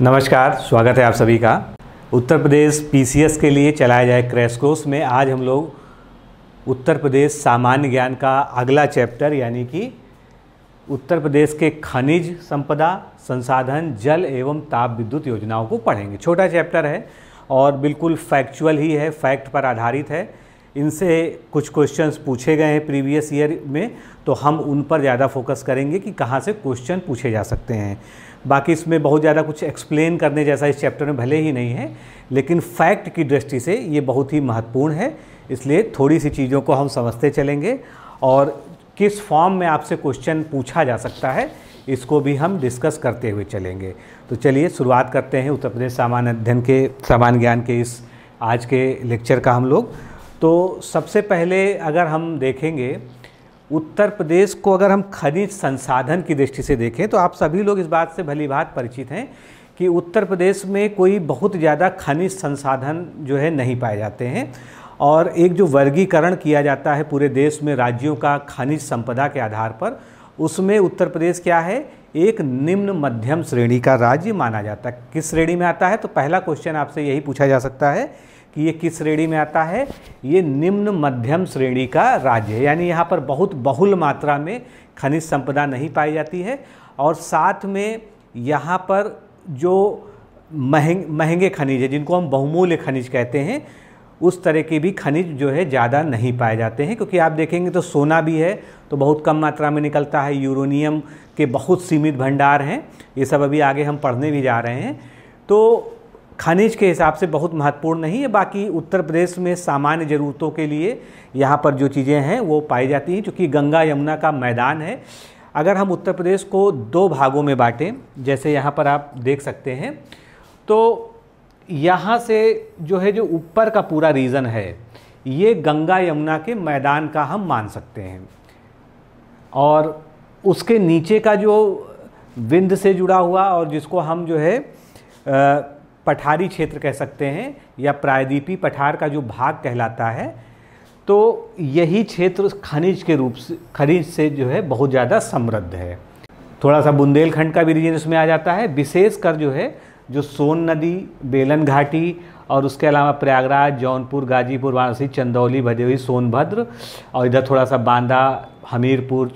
नमस्कार स्वागत है आप सभी का उत्तर प्रदेश पीसीएस के लिए चलाए जाए क्रैश कोर्स में आज हम लोग उत्तर प्रदेश सामान्य ज्ञान का अगला चैप्टर यानी कि उत्तर प्रदेश के खनिज संपदा संसाधन जल एवं ताप विद्युत योजनाओं को पढ़ेंगे छोटा चैप्टर है और बिल्कुल फैक्चुअल ही है फैक्ट पर आधारित है इनसे कुछ क्वेश्चंस पूछे गए हैं प्रीवियस ईयर में तो हम उन पर ज़्यादा फोकस करेंगे कि कहाँ से क्वेश्चन पूछे जा सकते हैं बाकी इसमें बहुत ज़्यादा कुछ एक्सप्लेन करने जैसा इस चैप्टर में भले ही नहीं है लेकिन फैक्ट की दृष्टि से ये बहुत ही महत्वपूर्ण है इसलिए थोड़ी सी चीज़ों को हम समझते चलेंगे और किस फॉर्म में आपसे क्वेश्चन पूछा जा सकता है इसको भी हम डिस्कस करते हुए चलेंगे तो चलिए शुरुआत करते हैं उत्तर प्रदेश सामान्य अध्ययन के सामान्य ज्ञान के इस आज के लेक्चर का हम लोग तो सबसे पहले अगर हम देखेंगे उत्तर प्रदेश को अगर हम खनिज संसाधन की दृष्टि से देखें तो आप सभी लोग इस बात से भली बात परिचित हैं कि उत्तर प्रदेश में कोई बहुत ज़्यादा खनिज संसाधन जो है नहीं पाए जाते हैं और एक जो वर्गीकरण किया जाता है पूरे देश में राज्यों का खनिज संपदा के आधार पर उसमें उत्तर प्रदेश क्या है एक निम्न मध्यम श्रेणी का राज्य माना जाता है किस श्रेणी में आता है तो पहला क्वेश्चन आपसे यही पूछा जा सकता है कि ये किस श्रेणी में आता है ये निम्न मध्यम श्रेणी का राज्य है यानी यहाँ पर बहुत बहुल मात्रा में खनिज संपदा नहीं पाई जाती है और साथ में यहाँ पर जो महंग महंगे खनिज है जिनको हम बहुमूल्य खनिज कहते हैं उस तरह के भी खनिज जो है ज़्यादा नहीं पाए जाते हैं क्योंकि आप देखेंगे तो सोना भी है तो बहुत कम मात्रा में निकलता है यूरोनियम के बहुत सीमित भंडार हैं ये सब अभी आगे हम पढ़ने भी जा रहे हैं तो खनिज के हिसाब से बहुत महत्वपूर्ण नहीं है बाकी उत्तर प्रदेश में सामान्य ज़रूरतों के लिए यहाँ पर जो चीज़ें हैं वो पाई जाती हैं चूँकि गंगा यमुना का मैदान है अगर हम उत्तर प्रदेश को दो भागों में बाँटें जैसे यहाँ पर आप देख सकते हैं तो यहाँ से जो है जो ऊपर का पूरा रीज़न है ये गंगा यमुना के मैदान का हम मान सकते हैं और उसके नीचे का जो विंध से जुड़ा हुआ और जिसको हम जो है आ, पठारी क्षेत्र कह सकते हैं या प्रायद्वीपी पठार का जो भाग कहलाता है तो यही क्षेत्र खनिज के रूप से खनिज से जो है बहुत ज़्यादा समृद्ध है थोड़ा सा बुंदेलखंड का भी रीजन इसमें आ जाता है विशेषकर जो है जो सोन नदी बेलन घाटी और उसके अलावा प्रयागराज जौनपुर गाजीपुर वाराणसी चंदौली भदेवी सोनभद्र और इधर थोड़ा सा बांदा हमीरपुर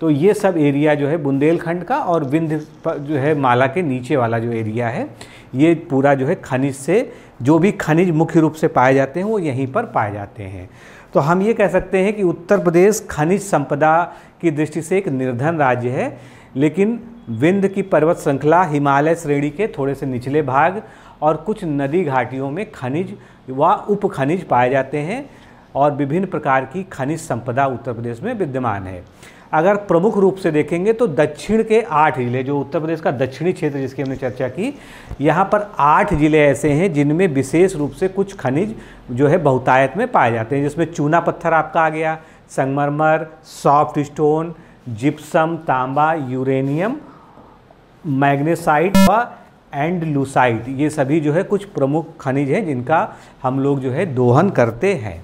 तो ये सब एरिया जो है बुंदेलखंड का और विंध्य जो है माला के नीचे वाला जो एरिया है ये पूरा जो है खनिज से जो भी खनिज मुख्य रूप से पाए जाते हैं वो यहीं पर पाए जाते हैं तो हम ये कह सकते हैं कि उत्तर प्रदेश खनिज संपदा की दृष्टि से एक निर्धन राज्य है लेकिन विंध की पर्वत श्रृंखला हिमालय श्रेणी के थोड़े से निचले भाग और कुछ नदी घाटियों में खनिज व उप खनिज पाए जाते हैं और विभिन्न प्रकार की खनिज संपदा उत्तर प्रदेश में विद्यमान है अगर प्रमुख रूप से देखेंगे तो दक्षिण के आठ जिले जो उत्तर प्रदेश का दक्षिणी क्षेत्र जिसकी हमने चर्चा की यहाँ पर आठ जिले ऐसे हैं जिनमें विशेष रूप से कुछ खनिज जो है बहुतायत में पाए जाते हैं जिसमें चूना पत्थर आपका आ गया संगमरमर सॉफ्ट स्टोन जिप्सम तांबा यूरेनियम मैग्नेसाइट व एंड लूसाइट ये सभी जो है कुछ प्रमुख खनिज हैं जिनका हम लोग जो है दोहन करते हैं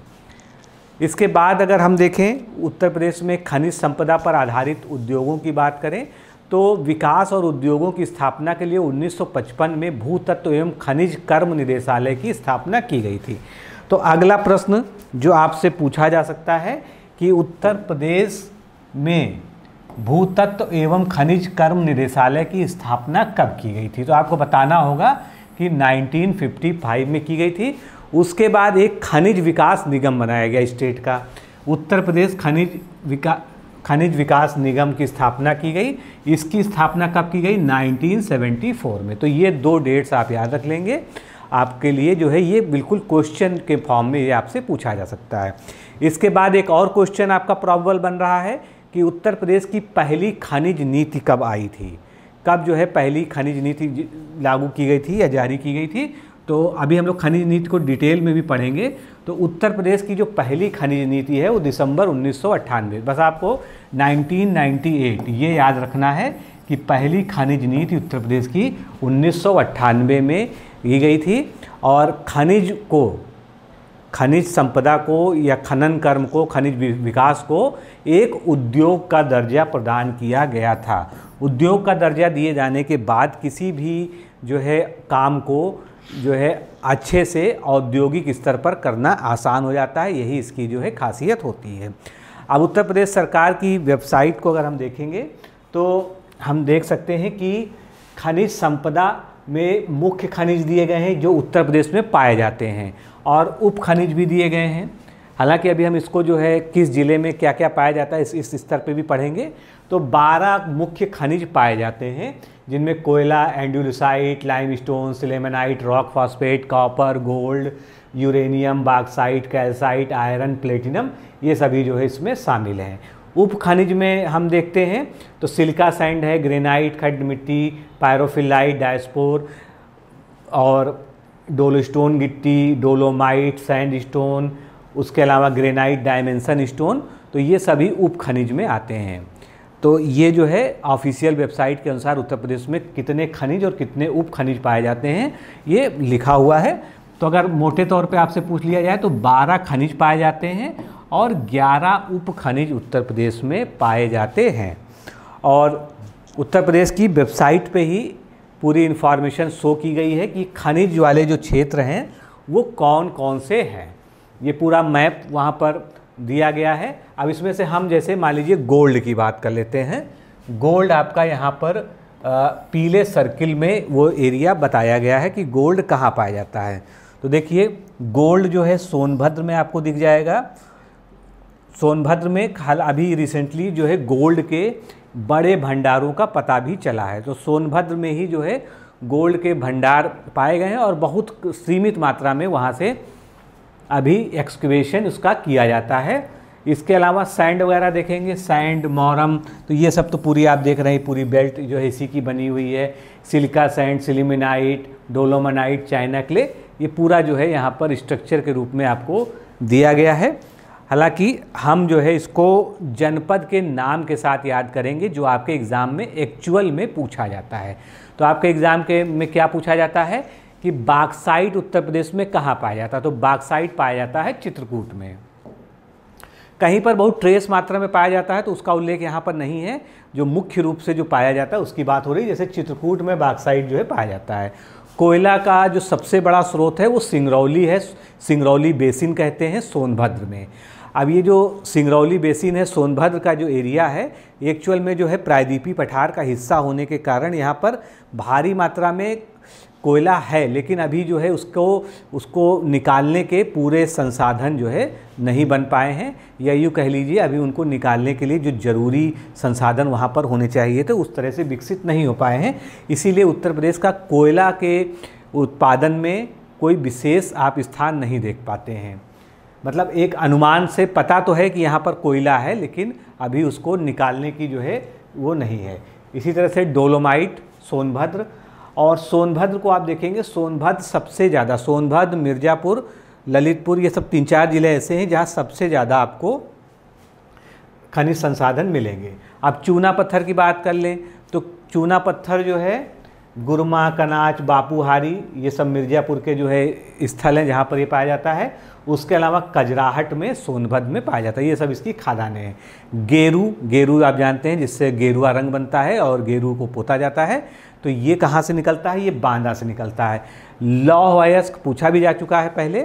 इसके बाद अगर हम देखें उत्तर प्रदेश में खनिज संपदा पर आधारित उद्योगों की बात करें तो विकास और उद्योगों की स्थापना के लिए 1955 में भूतत्व एवं खनिज कर्म निदेशालय की स्थापना की गई थी तो अगला प्रश्न जो आपसे पूछा जा सकता है कि उत्तर प्रदेश में भूतत्व एवं खनिज कर्म निदेशालय की स्थापना कब की गई थी तो आपको बताना होगा कि 1955 में की गई थी उसके बाद एक खनिज विकास निगम बनाया गया स्टेट का उत्तर प्रदेश खनिज विका खनिज विकास निगम की स्थापना की गई इसकी स्थापना कब की गई 1974 में तो ये दो डेट्स आप याद रख लेंगे आपके लिए जो है ये बिल्कुल क्वेश्चन के फॉर्म में ये आपसे पूछा जा सकता है इसके बाद एक और क्वेश्चन आपका प्रॉबल बन रहा है कि उत्तर प्रदेश की पहली खनिज नीति कब आई थी कब जो है पहली खनिज नीति लागू की गई थी या जारी की गई थी तो अभी हम लोग खनिज नीति को डिटेल में भी पढ़ेंगे तो उत्तर प्रदेश की जो पहली खनिज नीति है वो दिसंबर उन्नीस बस आपको 1998 ये याद रखना है कि पहली खनिज नीति उत्तर प्रदेश की उन्नीस में की गई थी और खनिज को खनिज संपदा को या खनन कर्म को खनिज विकास को एक उद्योग का दर्जा प्रदान किया गया था उद्योग का दर्जा दिए जाने के बाद किसी भी जो है काम को जो है अच्छे से औद्योगिक स्तर पर करना आसान हो जाता है यही इसकी जो है खासियत होती है अब उत्तर प्रदेश सरकार की वेबसाइट को अगर हम देखेंगे तो हम देख सकते हैं कि खनिज संपदा में मुख्य खनिज दिए गए हैं जो उत्तर प्रदेश में पाए जाते हैं और उप खनिज भी दिए गए हैं हालांकि अभी हम इसको जो है किस ज़िले में क्या क्या पाया जाता है इस इस स्तर पे भी पढ़ेंगे तो 12 मुख्य खनिज पाए जाते हैं जिनमें कोयला andalusite limestone sillimanite rock phosphate copper gold uranium bauxite calcite iron platinum ये सभी जो है इसमें शामिल हैं उप खनिज में हम देखते हैं तो सिल्का सैंड है ग्रेनाइट खड मिट्टी पायरोफिलाइट डायस्पोर और डोलोस्टोन गिट्टी डोलोमाइट सैंड स्टोन उसके अलावा ग्रेनाइट डायमेंसन स्टोन तो ये सभी उप खनिज में आते हैं तो ये जो है ऑफिशियल वेबसाइट के अनुसार उत्तर प्रदेश में कितने खनिज और कितने उप खनिज पाए जाते हैं ये लिखा हुआ है तो अगर मोटे तौर पे आपसे पूछ लिया जाए तो 12 खनिज पाए जाते हैं और 11 उप खनिज उत्तर प्रदेश में पाए जाते हैं और उत्तर प्रदेश की वेबसाइट पे ही पूरी इन्फॉर्मेशन शो की गई है कि खनिज वाले जो क्षेत्र हैं वो कौन कौन से हैं ये पूरा मैप वहाँ पर दिया गया है अब इसमें से हम जैसे मान लीजिए गोल्ड की बात कर लेते हैं गोल्ड आपका यहाँ पर पीले सर्किल में वो एरिया बताया गया है कि गोल्ड कहाँ पाया जाता है तो देखिए गोल्ड जो है सोनभद्र में आपको दिख जाएगा सोनभद्र में हाल अभी रिसेंटली जो है गोल्ड के बड़े भंडारों का पता भी चला है तो सोनभद्र में ही जो है गोल्ड के भंडार पाए गए हैं और बहुत सीमित मात्रा में वहाँ से अभी एक्सक्यूवेशन उसका किया जाता है इसके अलावा सैंड वगैरह देखेंगे सैंड मौरम तो ये सब तो पूरी आप देख रहे हैं पूरी बेल्ट जो है इसी की बनी हुई है silica sand sillimanite dolomite china clay ये पूरा जो है यहाँ पर स्ट्रक्चर के रूप में आपको दिया गया है हालांकि हम जो है इसको जनपद के नाम के साथ याद करेंगे जो आपके एग्ज़ाम में एक्चुअल में पूछा जाता है तो आपके एग्ज़ाम के में क्या पूछा जाता है कि बागसाइट उत्तर प्रदेश में कहाँ पाया जाता है तो बागसाइट पाया जाता है चित्रकूट में कहीं पर बहुत ट्रेस मात्रा में पाया जाता है तो उसका उल्लेख यहाँ पर नहीं है जो मुख्य रूप से जो पाया जाता है उसकी बात हो रही है जैसे चित्रकूट में बागसाइट जो है पाया जाता है कोयला का जो सबसे बड़ा स्रोत है वो सिंगरौली है सिंगरौली बेसिन कहते हैं सोनभद्र में अब ये जो सिंगरौली बेसिन है सोनभद्र का जो एरिया है एक्चुअल में जो है प्रायद्वीपी पठार का हिस्सा होने के कारण यहाँ पर भारी मात्रा में कोयला है लेकिन अभी जो है उसको उसको निकालने के पूरे संसाधन जो है नहीं बन पाए हैं या यूँ कह लीजिए अभी उनको निकालने के लिए जो ज़रूरी संसाधन वहाँ पर होने चाहिए थे तो उस तरह से विकसित नहीं हो पाए हैं इसीलिए उत्तर प्रदेश का कोयला के उत्पादन में कोई विशेष आप स्थान नहीं देख पाते हैं मतलब एक अनुमान से पता तो है कि यहाँ पर कोयला है लेकिन अभी उसको निकालने की जो है वो नहीं है इसी तरह से डोलोमाइट सोनभद्र और सोनभद्र को आप देखेंगे सोनभद्र सबसे ज़्यादा सोनभद्र मिर्ज़ापुर ललितपुर ये सब तीन चार ज़िले ऐसे हैं जहाँ सबसे ज़्यादा आपको खनिज संसाधन मिलेंगे अब चूना पत्थर की बात कर लें तो चूना पत्थर जो है गुरमा कनाच बापूहारी ये सब मिर्ज़ापुर के जो है स्थल हैं जहाँ पर ये पाया जाता है उसके अलावा कजराहट में सोनभद्र में पाया जाता है ये सब इसकी खादानें हैं गेरू गेरू आप जानते हैं जिससे गेरुआ रंग बनता है और गेरू को पोता जाता है तो ये कहाँ से निकलता है ये बांदा से निकलता है लौह अयस्क पूछा भी जा चुका है पहले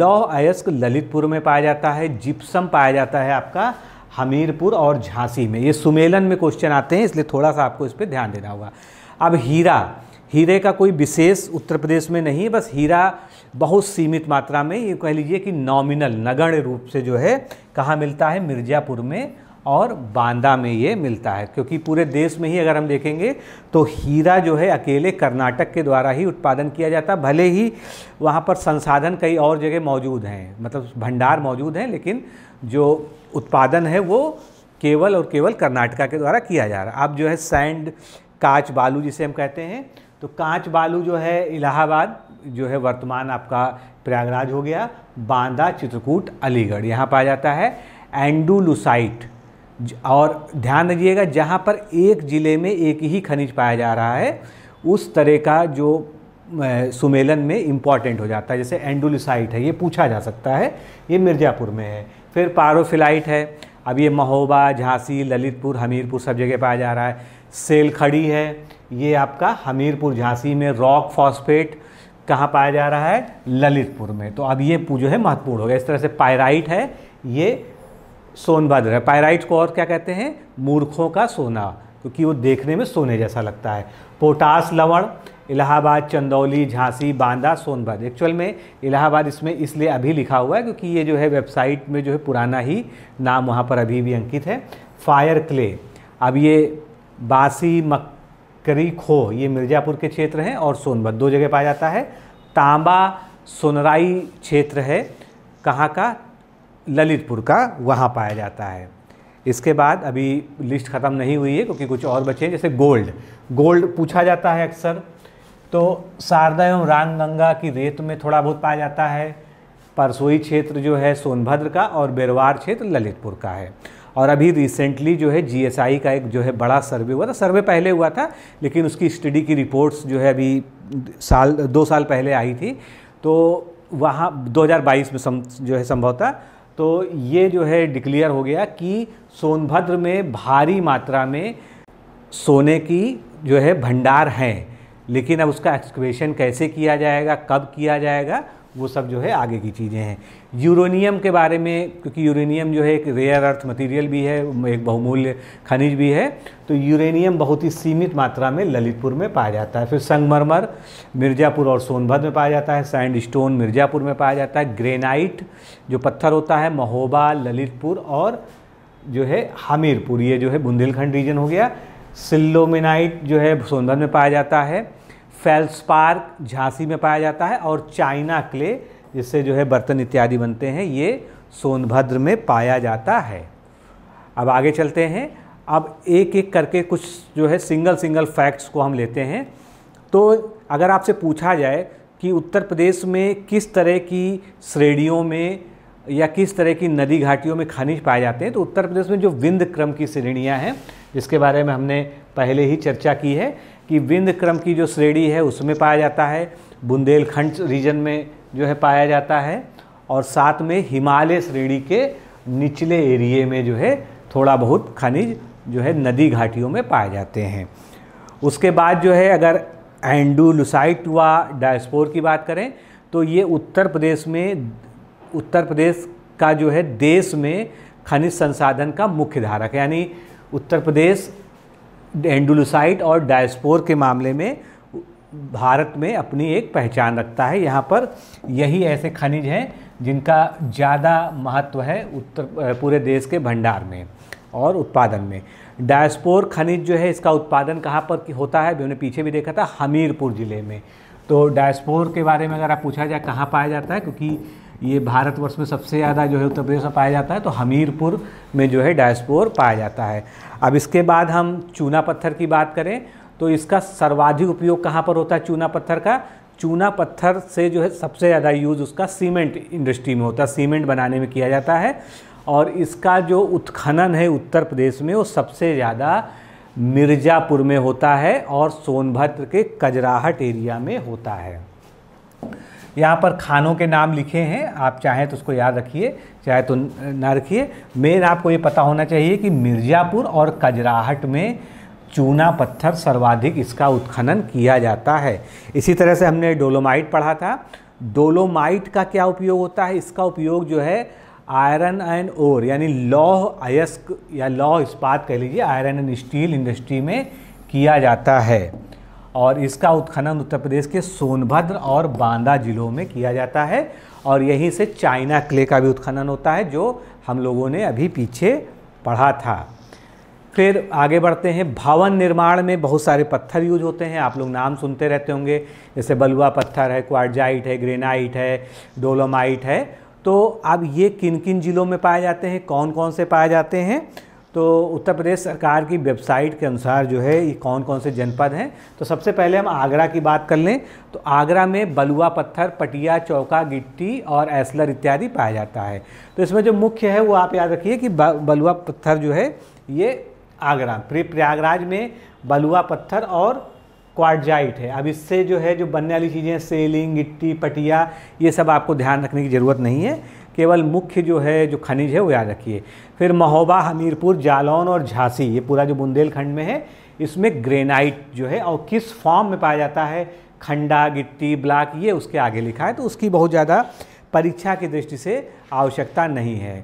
लौह अयस्क ललितपुर में पाया जाता है जिप्सम पाया जाता है आपका हमीरपुर और झांसी में ये सुमेलन में क्वेश्चन आते हैं इसलिए थोड़ा सा आपको इस पर ध्यान देना होगा अब हीरा हीरे का कोई विशेष उत्तर प्रदेश में नहीं है बस हीरा बहुत सीमित मात्रा में ये कह लीजिए कि नॉमिनल नगण्य रूप से जो है कहाँ मिलता है मिर्ज़ापुर में और बांदा में ये मिलता है क्योंकि पूरे देश में ही अगर हम देखेंगे तो हीरा जो है अकेले कर्नाटक के द्वारा ही उत्पादन किया जाता है भले ही वहाँ पर संसाधन कई और जगह मौजूद हैं मतलब भंडार मौजूद हैं लेकिन जो उत्पादन है वो केवल और केवल कर्नाटका के द्वारा किया जा रहा है अब जो है सैंड कांच बालू जिसे हम कहते हैं तो कांच बालू जो है इलाहाबाद जो है वर्तमान आपका प्रयागराज हो गया बांदा चित्रकूट अलीगढ़ यहाँ पाया जाता है एंडुलुसाइट और ध्यान रखिएगा जहाँ पर एक ज़िले में एक ही खनिज पाया जा रहा है उस तरह का जो सुमेलन में इम्पॉर्टेंट हो जाता है जैसे एंडुलसाइट है ये पूछा जा सकता है ये मिर्ज़ापुर में है फिर पारोफिलाइट है अब ये महोबा झांसी ललितपुर हमीरपुर सब जगह पाया जा रहा है सेलखड़ी है ये आपका हमीरपुर झांसी में रॉक फॉस्फेट कहाँ पाया जा रहा है ललितपुर में तो अब ये जो है महत्वपूर्ण हो गया इस तरह से पायराइट है ये सोनभद्र है पायराइट को और क्या कहते हैं मूर्खों का सोना क्योंकि वो देखने में सोने जैसा लगता है पोटास लवण इलाहाबाद चंदौली झांसी बांदा सोनभद्र एक्चुअल में इलाहाबाद इसमें इसलिए अभी लिखा हुआ है क्योंकि ये जो है वेबसाइट में जो है पुराना ही नाम वहाँ पर अभी भी अंकित है फायर क्ले अब ये बासी मकरी खो ये मिर्ज़ापुर के क्षेत्र हैं और सोनभद्र दो जगह पाया जाता है तांबा सोनराई क्षेत्र है कहाँ का ललितपुर का वहाँ पाया जाता है इसके बाद अभी लिस्ट ख़त्म नहीं हुई है क्योंकि कुछ और बचे हैं जैसे गोल्ड गोल्ड पूछा जाता है अक्सर तो शारदा एवं रामगंगा की रेत में थोड़ा बहुत पाया जाता है परसोई क्षेत्र जो है सोनभद्र का और बेरवार क्षेत्र ललितपुर का है और अभी रिसेंटली जो है जीएसआई का एक जो है बड़ा सर्वे हुआ था सर्वे पहले हुआ था लेकिन उसकी स्टडी की रिपोर्ट्स जो है अभी साल दो साल पहले आई थी तो वहाँ 2022 में सम जो है संभवतः तो ये जो है डिक्लेयर हो गया कि सोनभद्र में भारी मात्रा में सोने की जो है भंडार हैं लेकिन अब उसका एक्सक्वेशन कैसे किया जाएगा कब किया जाएगा वो सब जो है आगे की चीज़ें हैं यूरेनियम के बारे में क्योंकि यूरेनियम जो है एक रेयर अर्थ मटेरियल भी है एक बहुमूल्य खनिज भी है तो यूरेनियम बहुत ही सीमित मात्रा में ललितपुर में पाया जाता है फिर संगमरमर मिर्ज़ापुर और सोनभद्र में पाया जाता है सैंड स्टोन मिर्ज़ापुर में पाया जाता है ग्रेनाइट जो पत्थर होता है महोबा ललितपुर और जो है हमीरपुर ये जो है बुंदेलखंड रीजन हो गया सिल्लोमिनाइट जो है सोनभद्र में पाया जाता है फेल्सपार्क झांसी में पाया जाता है और चाइना क्ले जिससे जो है बर्तन इत्यादि बनते हैं ये सोनभद्र में पाया जाता है अब आगे चलते हैं अब एक एक करके कुछ जो है सिंगल सिंगल फैक्ट्स को हम लेते हैं तो अगर आपसे पूछा जाए कि उत्तर प्रदेश में किस तरह की श्रेणियों में या किस तरह की नदी घाटियों में खनिज पाए जाते हैं तो उत्तर प्रदेश में जो विंध क्रम की श्रेणियाँ हैं जिसके बारे में हमने पहले ही चर्चा की है कि विंध्य क्रम की जो श्रेणी है उसमें पाया जाता है बुंदेलखंड रीजन में जो है पाया जाता है और साथ में हिमालय श्रेणी के निचले एरिए में जो है थोड़ा बहुत खनिज जो है नदी घाटियों में पाए जाते हैं उसके बाद जो है अगर एंडुलुसाइट व डायस्पोर की बात करें तो ये उत्तर प्रदेश में उत्तर प्रदेश का जो है देश में खनिज संसाधन का मुख्य धारक यानी उत्तर प्रदेश एंडुलसाइट और डायस्पोर के मामले में भारत में अपनी एक पहचान रखता है यहाँ पर यही ऐसे खनिज हैं जिनका ज़्यादा महत्व है उत्तर पूरे देश के भंडार में और उत्पादन में डायस्पोर खनिज जो है इसका उत्पादन कहाँ पर होता है हमने पीछे भी देखा था हमीरपुर ज़िले में तो डायस्पोर के बारे में अगर आप पूछा जाए कहाँ पाया जाता है क्योंकि ये भारतवर्ष में सबसे ज़्यादा जो है उत्तर प्रदेश में पाया जाता है तो हमीरपुर में जो है डायस्पोर पाया जाता है अब इसके बाद हम चूना पत्थर की बात करें तो इसका सर्वाधिक उपयोग कहाँ पर होता है चूना पत्थर का चूना पत्थर से जो है सबसे ज़्यादा यूज़ उसका सीमेंट इंडस्ट्री में होता है सीमेंट बनाने में किया जाता है और इसका जो उत्खनन है उत्तर प्रदेश में वो सबसे ज़्यादा मिर्ज़ापुर में होता है और सोनभद्र के कजराहट एरिया में होता है यहाँ पर खानों के नाम लिखे हैं आप चाहें तो उसको याद रखिए चाहे तो ना रखिए मेन आपको ये पता होना चाहिए कि मिर्ज़ापुर और कजराहट में चूना पत्थर सर्वाधिक इसका उत्खनन किया जाता है इसी तरह से हमने डोलोमाइट पढ़ा था डोलोमाइट का क्या उपयोग होता है इसका उपयोग जो है आयरन एंड ओर यानी लौह अयस्क या लौह इस्पात कह लीजिए आयरन एंड स्टील इंडस्ट्री में किया जाता है और इसका उत्खनन उत्तर प्रदेश के सोनभद्र और बांदा जिलों में किया जाता है और यहीं से चाइना क्ले का भी उत्खनन होता है जो हम लोगों ने अभी पीछे पढ़ा था फिर आगे बढ़ते हैं भवन निर्माण में बहुत सारे पत्थर यूज होते हैं आप लोग नाम सुनते रहते होंगे जैसे बलुआ पत्थर है क्वारजाइट है ग्रेनाइट है डोलोमाइट है तो अब ये किन किन जिलों में पाए जाते हैं कौन कौन से पाए जाते हैं तो उत्तर प्रदेश सरकार की वेबसाइट के अनुसार जो है ये कौन कौन से जनपद हैं तो सबसे पहले हम आगरा की बात कर लें तो आगरा में बलुआ पत्थर पटिया चौका गिट्टी और एसलर इत्यादि पाया जाता है तो इसमें जो मुख्य है वो आप याद रखिए कि बलुआ पत्थर जो है ये आगरा प्रयागराज में बलुआ पत्थर और क्वाडजाइट है अब इससे जो है जो बनने वाली चीज़ें सेलिंग गिट्टी पटिया ये सब आपको ध्यान रखने की ज़रूरत नहीं है केवल मुख्य जो है जो खनिज है वो याद रखिए फिर महोबा हमीरपुर जालौन और झांसी ये पूरा जो बुंदेलखंड में है इसमें ग्रेनाइट जो है और किस फॉर्म में पाया जाता है खंडा गिट्टी ब्लॉक ये उसके आगे लिखा है तो उसकी बहुत ज़्यादा परीक्षा की दृष्टि से आवश्यकता नहीं है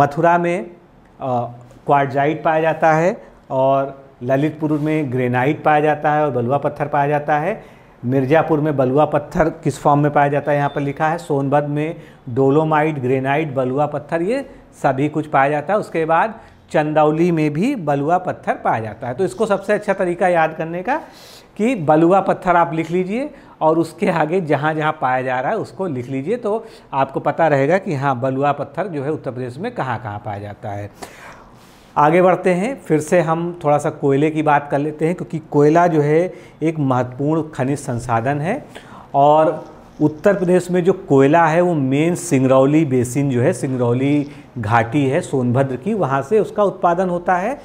मथुरा में क्वार्जाइट पाया जाता है और ललितपुर में ग्रेनाइट पाया जाता है और बलुआ पत्थर पाया जाता है मिर्ज़ापुर में बलुआ पत्थर किस फॉर्म में पाया जाता है यहाँ पर लिखा है सोनभद्र में डोलोमाइट ग्रेनाइट बलुआ पत्थर ये सभी कुछ पाया जाता है उसके बाद चंदौली में भी बलुआ पत्थर पाया जाता है तो इसको सबसे अच्छा तरीका याद करने का कि बलुआ पत्थर आप लिख लीजिए और उसके आगे जहाँ जहाँ पाया जा रहा है उसको लिख लीजिए तो आपको पता रहेगा कि हाँ बलुआ पत्थर जो है उत्तर प्रदेश में कहाँ कहाँ पाया जाता है आगे बढ़ते हैं फिर से हम थोड़ा सा कोयले की बात कर लेते हैं क्योंकि कोयला जो है एक महत्वपूर्ण खनिज संसाधन है और उत्तर प्रदेश में जो कोयला है वो मेन सिंगरौली बेसिन जो है सिंगरौली घाटी है सोनभद्र की वहाँ से उसका उत्पादन होता है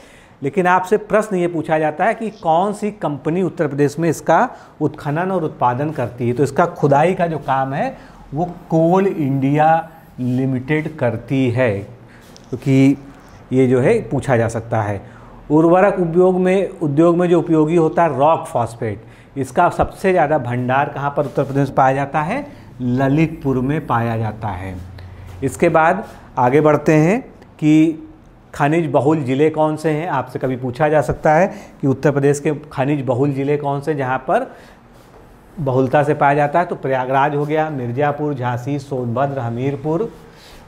लेकिन आपसे प्रश्न ये पूछा जाता है कि कौन सी कंपनी उत्तर प्रदेश में इसका उत्खनन और उत्पादन करती है तो इसका खुदाई का जो काम है वो कोल इंडिया लिमिटेड करती है क्योंकि तो ये जो है पूछा जा सकता है उर्वरक उपयोग में उद्योग में जो उपयोगी होता है रॉक फॉस्फेट इसका सबसे ज़्यादा भंडार कहाँ पर उत्तर प्रदेश पाया जाता है ललितपुर में पाया जाता है इसके बाद आगे बढ़ते हैं कि खनिज बहुल ज़िले कौन से हैं आपसे कभी पूछा जा सकता है कि उत्तर प्रदेश के खनिज बहुल ज़िले कौन से जहाँ पर बहुलता से पाया जाता है तो प्रयागराज हो गया मिर्ज़ापुर झांसी सोनभद्र हमीरपुर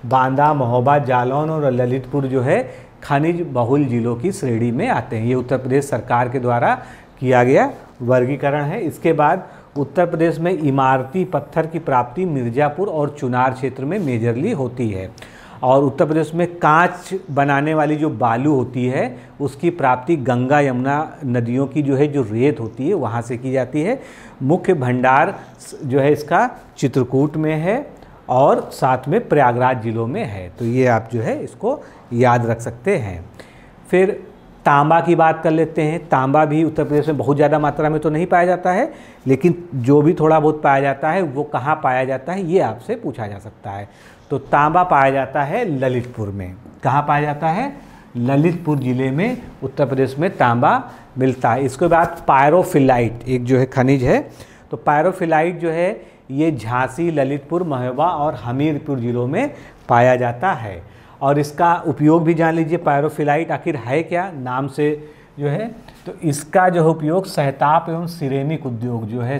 बांदा महोबा जालौन और ललितपुर जो है खनिज बहुल जिलों की श्रेणी में आते हैं ये उत्तर प्रदेश सरकार के द्वारा किया गया वर्गीकरण है इसके बाद उत्तर प्रदेश में इमारती पत्थर की प्राप्ति मिर्ज़ापुर और चुनार क्षेत्र में मेजरली होती है और उत्तर प्रदेश में कांच बनाने वाली जो बालू होती है उसकी प्राप्ति गंगा यमुना नदियों की जो है जो रेत होती है वहाँ से की जाती है मुख्य भंडार जो है इसका चित्रकूट में है और साथ में प्रयागराज ज़िलों में है तो ये आप जो है इसको याद रख सकते हैं फिर तांबा की बात कर लेते हैं तांबा भी उत्तर प्रदेश में बहुत ज़्यादा मात्रा में तो नहीं पाया जाता है लेकिन जो भी थोड़ा बहुत पाया जाता है वो कहाँ पाया जाता है ये आपसे पूछा जा सकता है तो तांबा पाया जाता है ललितपुर में कहाँ पाया जाता है ललितपुर ज़िले में उत्तर प्रदेश में तांबा मिलता है इसके बाद पायरोफिलाइट एक जो है खनिज है तो पायरोफिलाइट जो है ये झांसी ललितपुर महोबा और हमीरपुर ज़िलों में पाया जाता है और इसका उपयोग भी जान लीजिए पायरोफिलाइट आखिर है क्या नाम से जो है तो इसका जो है उपयोग सहताप एवं सिरेमिक उद्योग जो है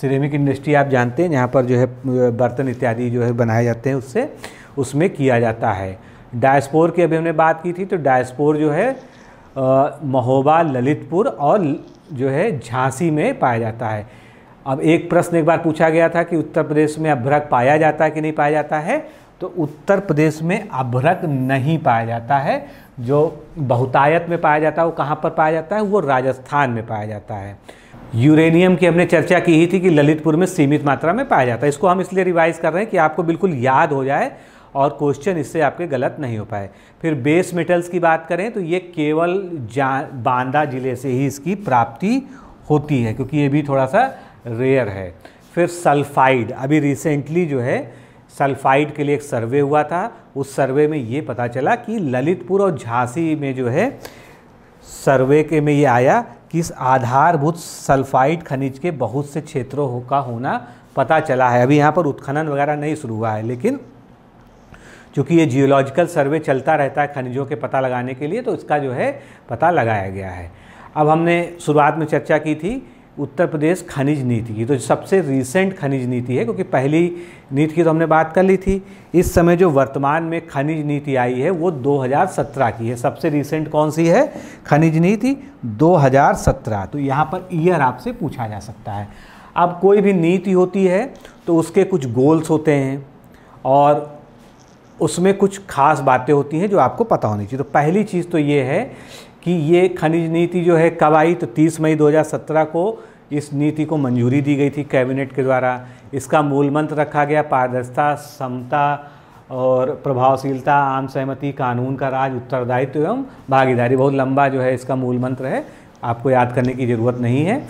सिरेमिक इंडस्ट्री आप जानते हैं यहाँ पर जो है बर्तन इत्यादि जो है बनाए जाते हैं उससे उसमें किया जाता है डायस्पोर की अभी हमने बात की थी तो डायस्पोर जो है महोबा ललितपुर और जो है झांसी में पाया जाता है अब एक प्रश्न एक बार पूछा गया था कि उत्तर प्रदेश में अभ्रक पाया जाता है कि नहीं पाया जाता है तो उत्तर प्रदेश में अभ्रक नहीं पाया जाता है जो बहुतायत में पाया जाता है वो कहाँ पर पाया जाता है वो राजस्थान में पाया जाता है यूरेनियम की हमने चर्चा की ही थी कि ललितपुर में सीमित मात्रा में पाया जाता है इसको हम इसलिए रिवाइज कर रहे हैं कि आपको बिल्कुल याद हो जाए और क्वेश्चन इससे आपके गलत नहीं हो पाए फिर बेस मेटल्स की बात करें तो ये केवल जा बांदा ज़िले से ही इसकी प्राप्ति होती है क्योंकि ये भी थोड़ा सा रेयर है फिर सल्फाइड अभी रिसेंटली जो है सल्फाइड के लिए एक सर्वे हुआ था उस सर्वे में ये पता चला कि ललितपुर और झांसी में जो है सर्वे के में ये आया कि इस आधारभूत सल्फाइड खनिज के बहुत से क्षेत्रों का होना पता चला है अभी यहाँ पर उत्खनन वगैरह नहीं शुरू हुआ है लेकिन चूँकि ये जियोलॉजिकल सर्वे चलता रहता है खनिजों के पता लगाने के लिए तो इसका जो है पता लगाया गया है अब हमने शुरुआत में चर्चा की थी उत्तर प्रदेश खनिज नीति की तो सबसे रीसेंट खनिज नीति है क्योंकि पहली नीति की तो हमने बात कर ली थी इस समय जो वर्तमान में खनिज नीति आई है वो 2017 की है सबसे रीसेंट कौन सी है खनिज नीति 2017 तो यहाँ पर ईयर आपसे पूछा जा सकता है अब कोई भी नीति होती है तो उसके कुछ गोल्स होते हैं और उसमें कुछ खास बातें होती हैं जो आपको पता होनी चाहिए तो पहली चीज़ तो ये है कि ये खनिज नीति जो है कब आई तो 30 मई 2017 को इस नीति को मंजूरी दी गई थी कैबिनेट के द्वारा इसका मूल मंत्र रखा गया पारदर्शिता समता और प्रभावशीलता आम सहमति कानून का राज उत्तरदायित्व एवं भागीदारी बहुत लंबा जो है इसका मूल मंत्र है आपको याद करने की ज़रूरत नहीं है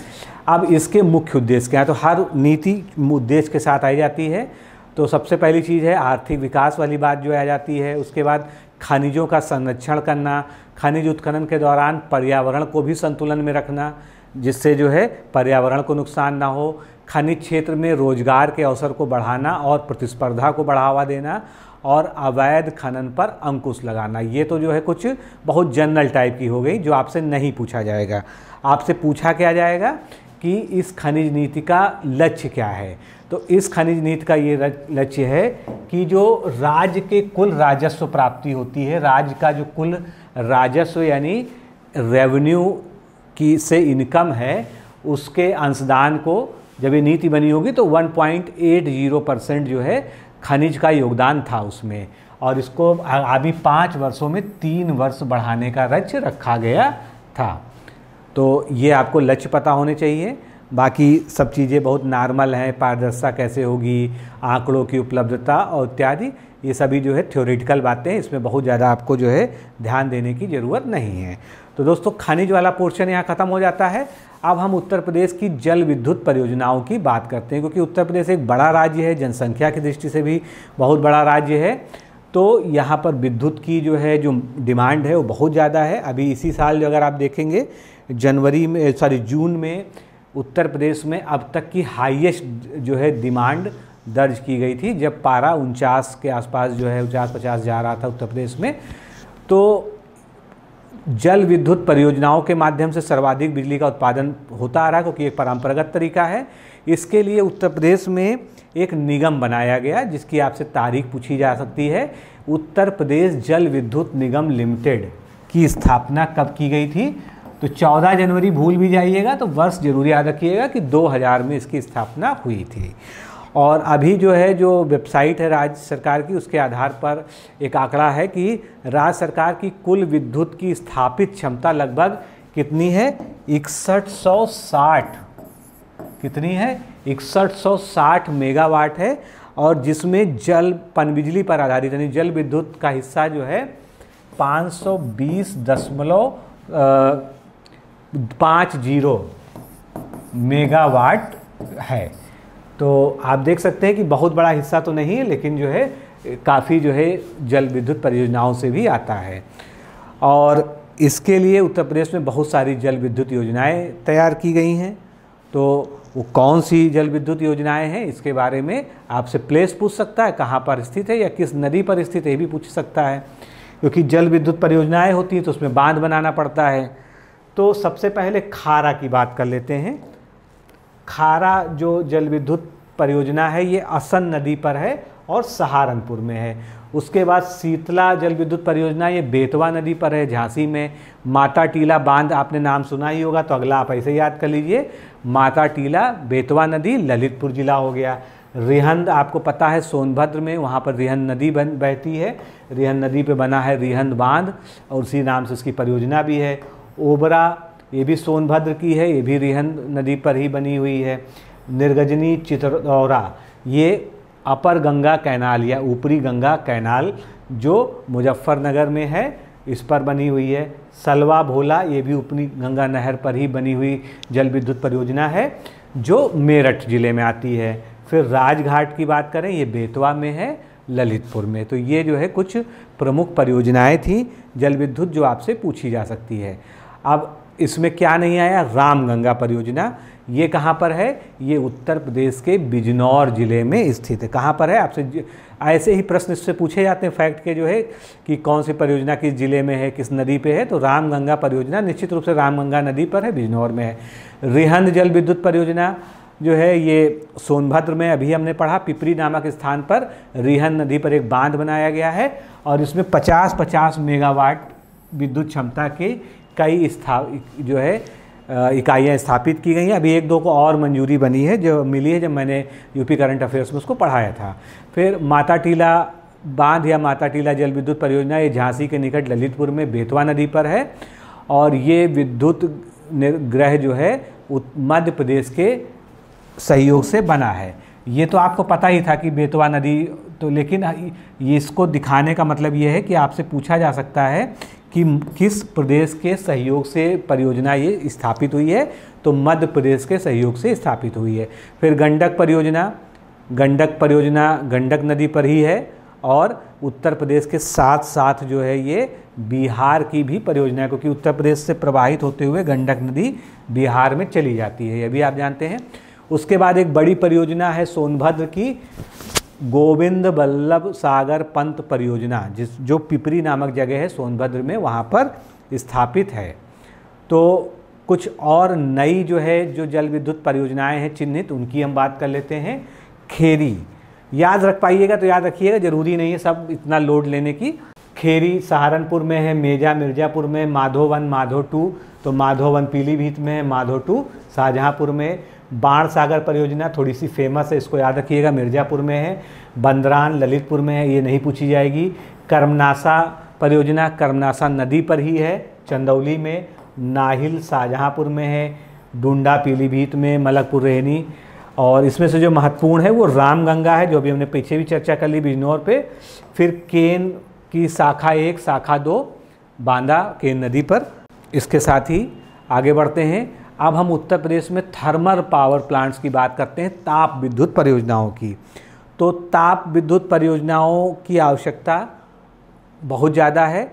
अब इसके मुख्य उद्देश्य क्या है तो हर नीति उद्देश्य के साथ आई जाती है तो सबसे पहली चीज़ है आर्थिक विकास वाली बात जो आ जाती है उसके बाद खनिजों का संरक्षण करना खनिज उत्खनन के दौरान पर्यावरण को भी संतुलन में रखना जिससे जो है पर्यावरण को नुकसान ना हो खनिज क्षेत्र में रोजगार के अवसर को बढ़ाना और प्रतिस्पर्धा को बढ़ावा देना और अवैध खनन पर अंकुश लगाना ये तो जो है कुछ बहुत जनरल टाइप की हो गई जो आपसे नहीं पूछा जाएगा आपसे पूछा क्या जाएगा कि इस खनिज नीति का लक्ष्य क्या है तो इस खनिज नीति का ये लक्ष्य है कि जो राज्य के कुल राजस्व प्राप्ति होती है राज्य का जो कुल राजस्व यानी रेवेन्यू की से इनकम है उसके अंशदान को जब ये नीति बनी होगी तो 1.80 परसेंट जो है खनिज का योगदान था उसमें और इसको अभी पाँच वर्षों में तीन वर्ष बढ़ाने का लक्ष्य रखा गया था तो ये आपको लक्ष्य पता होने चाहिए बाकी सब चीज़ें बहुत नॉर्मल हैं पारदर्शिता कैसे होगी आंकड़ों की उपलब्धता और इत्यादि ये सभी जो है थ्योरेटिकल बातें इसमें बहुत ज़्यादा आपको जो है ध्यान देने की ज़रूरत नहीं है तो दोस्तों खनिज वाला पोर्शन यहाँ ख़त्म हो जाता है अब हम उत्तर प्रदेश की जल विद्युत परियोजनाओं की बात करते हैं क्योंकि उत्तर प्रदेश एक बड़ा राज्य है जनसंख्या की दृष्टि से भी बहुत बड़ा राज्य है तो यहाँ पर विद्युत की जो है जो डिमांड है वो बहुत ज़्यादा है अभी इसी साल जो अगर आप देखेंगे जनवरी में सॉरी जून में उत्तर प्रदेश में अब तक की हाईएस्ट जो है डिमांड दर्ज की गई थी जब पारा उनचास के आसपास जो है उनचास पचास जा रहा था उत्तर प्रदेश में तो जल विद्युत परियोजनाओं के माध्यम से सर्वाधिक बिजली का उत्पादन होता आ रहा है क्योंकि एक परंपरागत तरीका है इसके लिए उत्तर प्रदेश में एक निगम बनाया गया जिसकी आपसे तारीख पूछी जा सकती है उत्तर प्रदेश जल विद्युत निगम लिमिटेड की स्थापना कब की गई थी तो 14 जनवरी भूल भी जाइएगा तो वर्ष जरूर याद रखिएगा कि 2000 में इसकी स्थापना हुई थी और अभी जो है जो वेबसाइट है राज्य सरकार की उसके आधार पर एक आंकड़ा है कि राज्य सरकार की कुल विद्युत की स्थापित क्षमता लगभग कितनी है इकसठ कितनी है इकसठ मेगावाट है और जिसमें जल पनबिजली पर आधारित यानी जल विद्युत का हिस्सा जो है पाँच सौ बीस दशमलव पाँच जीरो मेगावाट है तो आप देख सकते हैं कि बहुत बड़ा हिस्सा तो नहीं है लेकिन जो है काफ़ी जो है जल विद्युत परियोजनाओं से भी आता है और इसके लिए उत्तर प्रदेश में बहुत सारी जल विद्युत योजनाएं तैयार की गई हैं तो वो कौन सी जल विद्युत योजनाएं हैं इसके बारे में आपसे प्लेस पूछ सकता है कहाँ पर स्थित है या किस नदी पर स्थित है भी पूछ सकता है क्योंकि जल विद्युत परियोजनाएं होती हैं तो उसमें बांध बनाना पड़ता है तो सबसे पहले खारा की बात कर लेते हैं खारा जो जल विद्युत परियोजना है ये असन नदी पर है और सहारनपुर में है उसके बाद शीतला जल विद्युत परियोजना ये बेतवा नदी पर है झांसी में माता टीला बांध आपने नाम सुना ही होगा तो अगला आप ऐसे याद कर लीजिए माता टीला बेतवा नदी ललितपुर जिला हो गया रिहंद आपको पता है सोनभद्र में वहाँ पर रिहंद नदी बन बहती है रिहंद नदी पे बना है रिहंद बांध और उसी नाम से उसकी परियोजना भी है ओबरा ये भी सोनभद्र की है ये भी रिहंद नदी पर ही बनी हुई है निर्गजनी चित्रदौरा ये अपर गंगा कैनाल या ऊपरी गंगा कैनाल जो मुजफ्फरनगर में है इस पर बनी हुई है सलवा भोला ये भी ऊपरी गंगा नहर पर ही बनी हुई जल विद्युत परियोजना है जो मेरठ ज़िले में आती है फिर राजघाट की बात करें ये बेतवा में है ललितपुर में तो ये जो है कुछ प्रमुख परियोजनाएं थी जल विद्युत जो आपसे पूछी जा सकती है अब इसमें क्या नहीं आया राम गंगा परियोजना ये कहाँ पर है ये उत्तर प्रदेश के बिजनौर जिले में स्थित है कहाँ पर है आपसे ऐसे ही प्रश्न इससे पूछे जाते हैं फैक्ट के जो है कि कौन सी परियोजना किस जिले में है किस नदी पे है तो रामगंगा परियोजना निश्चित रूप से रामगंगा नदी पर है बिजनौर में है रिहंद जल विद्युत परियोजना जो है ये सोनभद्र में अभी हमने पढ़ा पिपरी नामक स्थान पर रिहन नदी पर एक बांध बनाया गया है और इसमें 50-50 मेगावाट विद्युत क्षमता के कई स्था जो है इकाइयाँ स्थापित की गई हैं अभी एक दो को और मंजूरी बनी है जो मिली है जब मैंने यूपी करंट अफेयर्स में उसको पढ़ाया था फिर माता टीला बांध या माता टीला जल विद्युत परियोजना ये झांसी के निकट ललितपुर में बेतवा नदी पर है और ये विद्युत ग्रह जो है मध्य प्रदेश के सहयोग से बना है ये तो आपको पता ही था कि बेतवा नदी तो लेकिन ये इसको दिखाने का मतलब ये है कि आपसे पूछा जा सकता है कि किस प्रदेश के सहयोग से परियोजना ये स्थापित हुई है तो मध्य प्रदेश के सहयोग से स्थापित हुई है फिर गंडक परियोजना गंडक परियोजना गंडक नदी पर ही है और उत्तर प्रदेश के साथ साथ जो है ये बिहार की भी परियोजना है क्योंकि उत्तर प्रदेश से प्रवाहित होते हुए गंडक नदी बिहार में चली जाती है ये भी आप जानते हैं उसके बाद एक बड़ी परियोजना है सोनभद्र की गोविंद बल्लभ सागर पंत परियोजना जिस जो पिपरी नामक जगह है सोनभद्र में वहाँ पर स्थापित है तो कुछ और नई जो है जो जल विद्युत परियोजनाएं हैं चिन्हित उनकी हम बात कर लेते हैं खेरी याद रख पाइएगा तो याद रखिएगा ज़रूरी नहीं है सब इतना लोड लेने की खेरी सहारनपुर में है मेजा मिर्ज़ापुर में माधोवन माधो टू तो माधोवन पीलीभीत में है माधो टू शाहजहाँपुर में बाण सागर परियोजना थोड़ी सी फेमस है इसको याद रखिएगा मिर्ज़ापुर में है बंदरान ललितपुर में है ये नहीं पूछी जाएगी कर्मनासा परियोजना कर्मनासा नदी पर ही है चंदौली में नाहिल शाहजहाँपुर में है डूडा पीलीभीत में मलकपुर रेहनी और इसमें से जो महत्वपूर्ण है वो रामगंगा है जो अभी हमने पीछे भी चर्चा कर ली बिजनौर पे फिर केन की शाखा एक शाखा दो बांदा केन नदी पर इसके साथ ही आगे बढ़ते हैं अब हम उत्तर प्रदेश में थर्मल पावर प्लांट्स की बात करते हैं ताप विद्युत परियोजनाओं की तो ताप विद्युत परियोजनाओं की आवश्यकता बहुत ज़्यादा है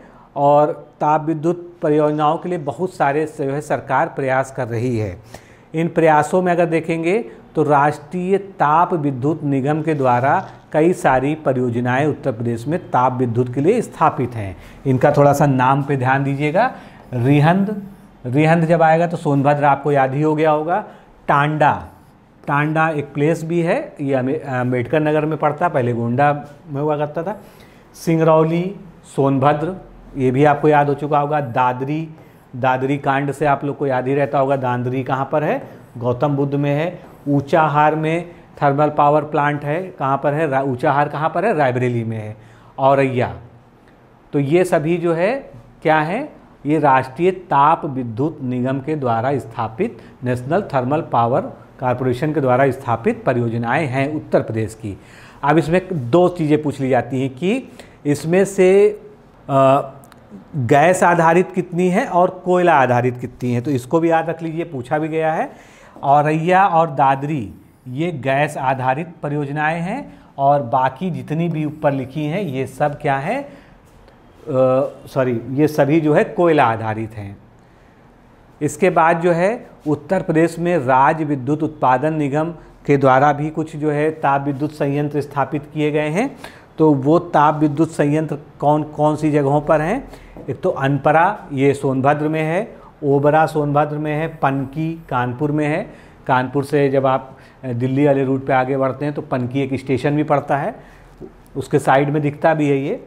और ताप विद्युत परियोजनाओं के लिए बहुत सारे जो है सरकार प्रयास कर रही है इन प्रयासों में अगर देखेंगे तो राष्ट्रीय ताप विद्युत निगम के द्वारा कई सारी परियोजनाएं उत्तर प्रदेश में ताप विद्युत के लिए स्थापित हैं इनका थोड़ा सा नाम पे ध्यान दीजिएगा रिहंद रिहंद जब आएगा तो सोनभद्र आपको याद ही हो गया होगा टांडा टांडा एक प्लेस भी है ये अम्बेडकर नगर में पड़ता पहले गोंडा में हुआ करता था सिंगरौली सोनभद्र ये भी आपको याद हो चुका होगा दादरी दादरी कांड से आप लोग को याद ही रहता होगा दादरी कहाँ पर है गौतम बुद्ध में है ऊंचाहार में थर्मल पावर प्लांट है कहाँ पर है ऊंचाहार कहाँ पर है रायबरेली में है औरैया तो ये सभी जो है क्या है ये राष्ट्रीय ताप विद्युत निगम के द्वारा स्थापित नेशनल थर्मल पावर कॉरपोरेशन के द्वारा स्थापित परियोजनाएं हैं उत्तर प्रदेश की अब इसमें दो चीज़ें पूछ ली जाती हैं कि इसमें से गैस आधारित कितनी है और कोयला आधारित कितनी है तो इसको भी याद रख लीजिए पूछा भी गया है औरैया और दादरी ये गैस आधारित परियोजनाएं हैं और बाकी जितनी भी ऊपर लिखी हैं ये सब क्या है सॉरी ये सभी जो है कोयला आधारित हैं इसके बाद जो है उत्तर प्रदेश में राज्य विद्युत उत्पादन निगम के द्वारा भी कुछ जो है ताप विद्युत संयंत्र स्थापित किए गए हैं तो वो ताप विद्युत संयंत्र कौन कौन सी जगहों पर हैं एक तो अनपरा ये सोनभद्र में है ओबरा सोनभद्र में है पनकी कानपुर में है कानपुर से जब आप दिल्ली वाले रूट पे आगे बढ़ते हैं तो पनकी एक स्टेशन भी पड़ता है उसके साइड में दिखता भी है ये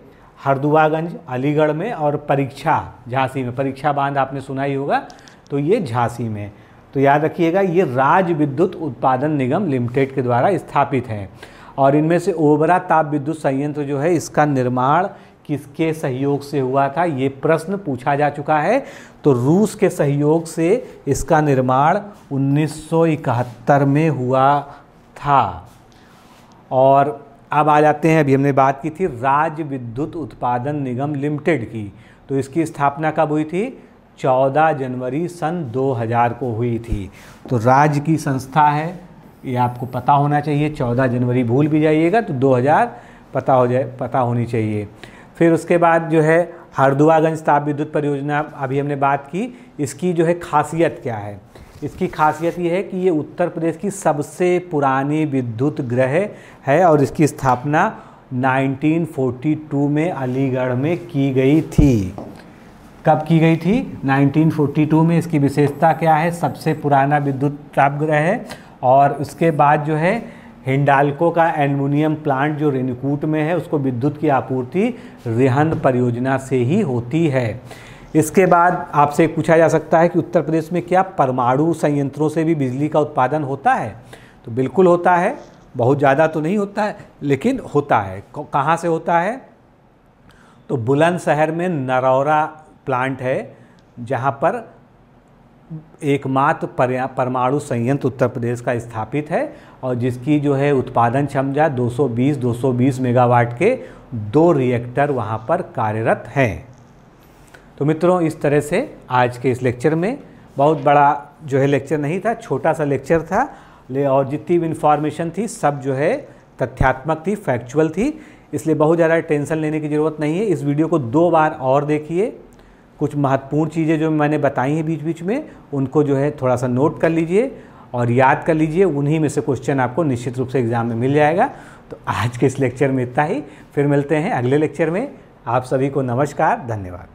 हरदुआगंज अलीगढ़ में और परीक्षा झांसी में परीक्षा बांध आपने सुना ही होगा तो ये झांसी में तो याद रखिएगा ये राज्य विद्युत उत्पादन निगम लिमिटेड के द्वारा स्थापित हैं और इनमें से ओबरा ताप विद्युत संयंत्र जो है इसका निर्माण किसके सहयोग से हुआ था ये प्रश्न पूछा जा चुका है तो रूस के सहयोग से इसका निर्माण 1971 में हुआ था और अब आ जाते हैं अभी हमने बात की थी राज्य विद्युत उत्पादन निगम लिमिटेड की तो इसकी स्थापना कब हुई थी 14 जनवरी सन 2000 को हुई थी तो राज्य की संस्था है ये आपको पता होना चाहिए 14 जनवरी भूल भी जाइएगा तो 2000 पता हो जाए पता होनी चाहिए फिर उसके बाद जो है हरदुआगंज ताप विद्युत परियोजना अभी हमने बात की इसकी जो है खासियत क्या है इसकी खासियत ये है कि ये उत्तर प्रदेश की सबसे पुरानी विद्युत ग्रह है और इसकी स्थापना 1942 में अलीगढ़ में की गई थी कब की गई थी 1942 में इसकी विशेषता क्या है सबसे पुराना विद्युत ग्रह है और उसके बाद जो है हिंडालको का एल्युमिनियम प्लांट जो रेनकूट में है उसको विद्युत की आपूर्ति रिहंद परियोजना से ही होती है इसके बाद आपसे पूछा जा सकता है कि उत्तर प्रदेश में क्या परमाणु संयंत्रों से भी बिजली का उत्पादन होता है तो बिल्कुल होता है बहुत ज़्यादा तो नहीं होता है लेकिन होता है कहाँ से होता है तो बुलंदशहर में नरौरा प्लांट है जहाँ पर एकमात्र परमाणु संयंत्र उत्तर प्रदेश का स्थापित है और जिसकी जो है उत्पादन क्षमता 220 220 मेगावाट के दो रिएक्टर वहाँ पर कार्यरत हैं तो मित्रों इस तरह से आज के इस लेक्चर में बहुत बड़ा जो है लेक्चर नहीं था छोटा सा लेक्चर था ले और जितनी भी इन्फॉर्मेशन थी सब जो है तथ्यात्मक थी फैक्चुअल थी इसलिए बहुत ज़्यादा टेंशन लेने की ज़रूरत नहीं है इस वीडियो को दो बार और देखिए कुछ महत्वपूर्ण चीज़ें जो मैंने बताई हैं बीच बीच में उनको जो है थोड़ा सा नोट कर लीजिए और याद कर लीजिए उन्हीं में से क्वेश्चन आपको निश्चित रूप से एग्ज़ाम में मिल जाएगा तो आज के इस लेक्चर में इतना ही फिर मिलते हैं अगले लेक्चर में आप सभी को नमस्कार धन्यवाद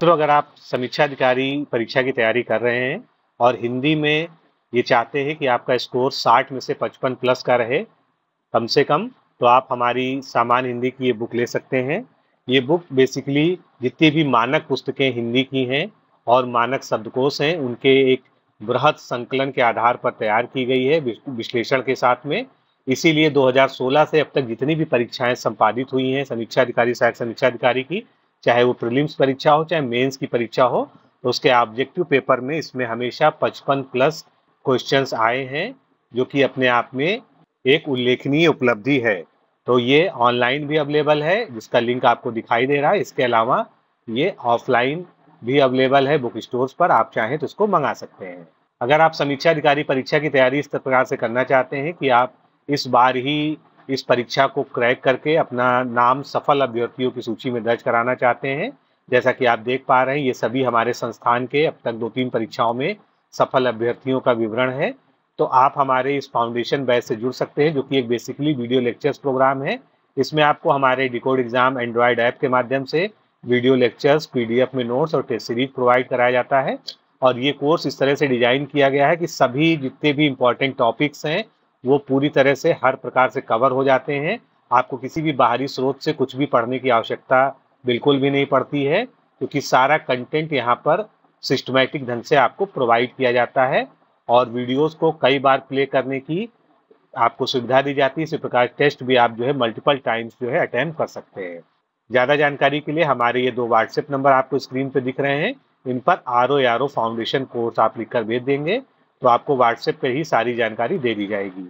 तो अगर आप समीक्षा अधिकारी परीक्षा की तैयारी कर रहे हैं और हिंदी में ये चाहते हैं कि आपका स्कोर 60 में से 55 प्लस का रहे कम से कम तो आप हमारी सामान्य हिंदी की ये बुक ले सकते हैं ये बुक बेसिकली जितनी भी मानक पुस्तकें हिंदी की हैं और मानक शब्दकोश हैं उनके एक बृहद संकलन के आधार पर तैयार की गई है विश्लेषण के साथ में इसीलिए 2016 से अब तक जितनी भी परीक्षाएं संपादित हुई हैं समीक्षा अधिकारी सहायक समीक्षा अधिकारी की चाहे वो प्रीलिम्स परीक्षा हो चाहे मेंस की परीक्षा हो तो उसके ऑब्जेक्टिव पेपर में इसमें हमेशा 55 प्लस क्वेश्चंस आए हैं जो कि अपने आप में एक उल्लेखनीय उपलब्धि है तो ये ऑनलाइन भी अवेलेबल है जिसका लिंक आपको दिखाई दे रहा है इसके अलावा ये ऑफलाइन भी अवेलेबल है बुक स्टोर्स पर आप चाहें तो इसको मंगा सकते हैं अगर आप समीक्षा अधिकारी परीक्षा की तैयारी इस प्रकार से करना चाहते हैं कि आप इस बार ही इस परीक्षा को क्रैक करके अपना नाम सफल अभ्यर्थियों की सूची में दर्ज कराना चाहते हैं जैसा कि आप देख पा रहे हैं ये सभी हमारे संस्थान के अब तक दो तीन परीक्षाओं में सफल अभ्यर्थियों का विवरण है तो आप हमारे इस फाउंडेशन बैच से जुड़ सकते हैं जो कि एक बेसिकली वीडियो लेक्चर्स प्रोग्राम है इसमें आपको हमारे डिकोड एग्जाम एंड्रॉयड ऐप के माध्यम से वीडियो लेक्चर्स पीडीएफ में नोट्स और टेस्ट सीरीज प्रोवाइड कराया जाता है और ये कोर्स इस तरह से डिजाइन किया गया है कि सभी जितने भी इम्पोर्टेंट टॉपिक्स हैं वो पूरी तरह से हर प्रकार से कवर हो जाते हैं आपको किसी भी बाहरी स्रोत से कुछ भी पढ़ने की आवश्यकता बिल्कुल भी नहीं पड़ती है क्योंकि सारा कंटेंट यहाँ पर सिस्टमेटिक ढंग से आपको प्रोवाइड किया जाता है और वीडियोस को कई बार प्ले करने की आपको सुविधा दी जाती है इसी प्रकार टेस्ट भी आप जो है मल्टीपल टाइम्स जो है अटैम्प कर सकते हैं ज़्यादा जानकारी के लिए हमारे ये दो व्हाट्सएप नंबर आपको स्क्रीन पर दिख रहे हैं इन पर R O R O foundation course आप कर भेज देंगे तो आपको व्हाट्सएप पर ही सारी जानकारी दे दी जाएगी